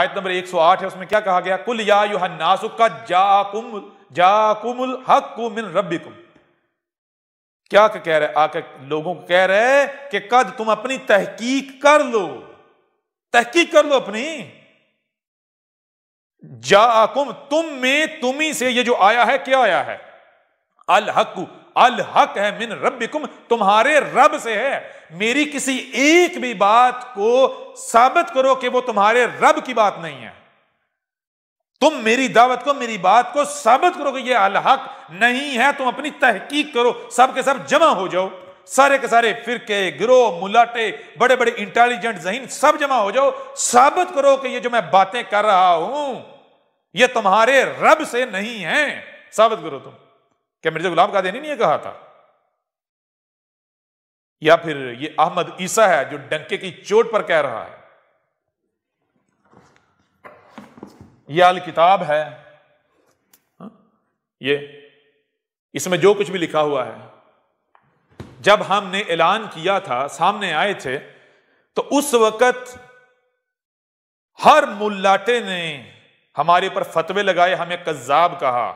आयत नंबर 108 है उसमें क्या कहा गया कुल या युहन्नासु का जाकुम जाकुमुल हक मिन रब्बिकुम क्या कह रहा है आकर लोगों को कह रहे हैं कि कद तुम अपनी तहकीक कर लो तहकीक कर लो अपनी जाकुम तुम में तुम्ही से ये जो आया है क्या आया है अल हक अल हक है मिन रबिकुम तुम्हारे रब से है मेरी किसी एक भी बात को साबित करो कि वो तुम्हारे रब की बात नहीं है तुम मेरी दावत को मेरी बात को साबित करो कि ये अल हक नहीं है तुम अपनी तहकीक करो सब के सब जमा हो जाओ सारे के सारे फिरके गिरोह मुलाटे बड़े बड़े इंटेलिजेंट जहीन सब जमा हो जाओ साबित करो कि ये जो मैं बातें कर रहा हूं ये तुम्हारे रब से नहीं है साबित करो तुम क्या मिर्जा गुलाम कादियानी ने नहीं कहा था या फिर ये अहमद ईसा है जो डंके की चोट पर कह रहा है यह अल किताब है हाँ? ये इसमें जो कुछ भी लिखा हुआ है जब हमने ऐलान किया था सामने आए थे तो उस वक्त हर मुल्लाटे ने हमारे ऊपर फतवे लगाए हमें कज्जाब कहा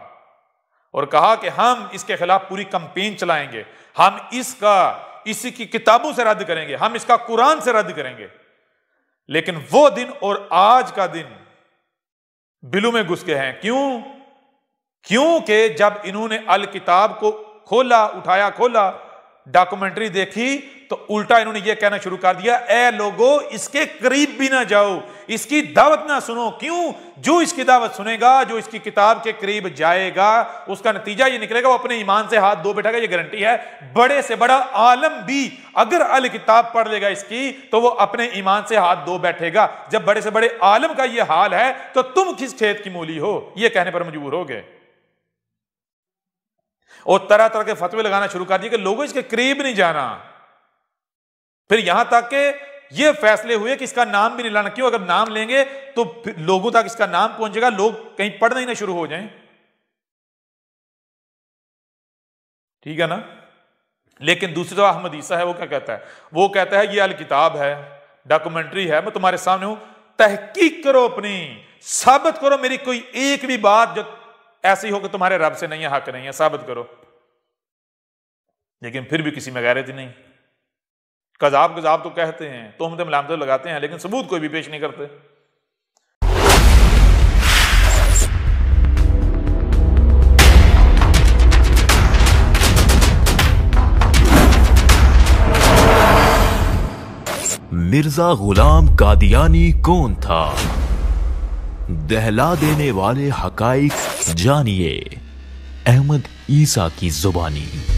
और कहा कि हम इसके खिलाफ पूरी कंपेन चलाएंगे हम इसका इसी की किताबों से रद्द करेंगे हम इसका कुरान से रद्द करेंगे लेकिन वो दिन और आज का दिन बिलू में घुस गए हैं क्यों क्योंकि जब इन्होंने अल किताब को खोला उठाया खोला डॉक्यूमेंट्री देखी तो उल्टा इन्होंने यह कहना शुरू कर दिया ए लोगो इसके करीब भी ना जाओ इसकी दावत ना सुनो क्यों जो इसकी दावत सुनेगा जो इसकी किताब के करीब जाएगा उसका नतीजा ये निकलेगा वो अपने ईमान से हाथ धो बैठेगा ये गारंटी है बड़े से बड़ा आलम भी अगर अल किताब पढ़ लेगा इसकी तो वो अपने ईमान से हाथ धो बैठेगा जब बड़े से बड़े आलम का यह हाल है तो तुम किस खेत की मूली हो यह कहने पर मजबूर हो गए और तरह तरह के फतवे लगाना शुरू कर दिए कि लोगों इसके करीब नहीं जाना फिर यहां तक के ये फैसले हुए कि इसका नाम भी नहीं लाना क्यों अगर नाम लेंगे तो लोगों तक इसका नाम पहुंचेगा लोग कहीं पढ़ना ही ना शुरू हो जाए ठीक है ना लेकिन दूसरी तरफ अहमद ईसा है वो क्या कहता है वो कहता है ये अल किताब है डॉक्यूमेंट्री है मैं तुम्हारे सामने हूं तहकीक करो अपनी साबित करो मेरी कोई एक भी बात जो ऐसे ही हो कि तुम्हारे रब से नहीं है हक नहीं है साबित करो लेकिन फिर भी किसी में गैरत ही नहीं कजाब कजाब तो कहते हैं तुम मलामत तो लगाते हैं लेकिन सबूत कोई भी पेश नहीं करते मिर्जा गुलाम कादियानी कौन था दहला देने वाले हकाइक जानिए अहमद ईसा की जुबानी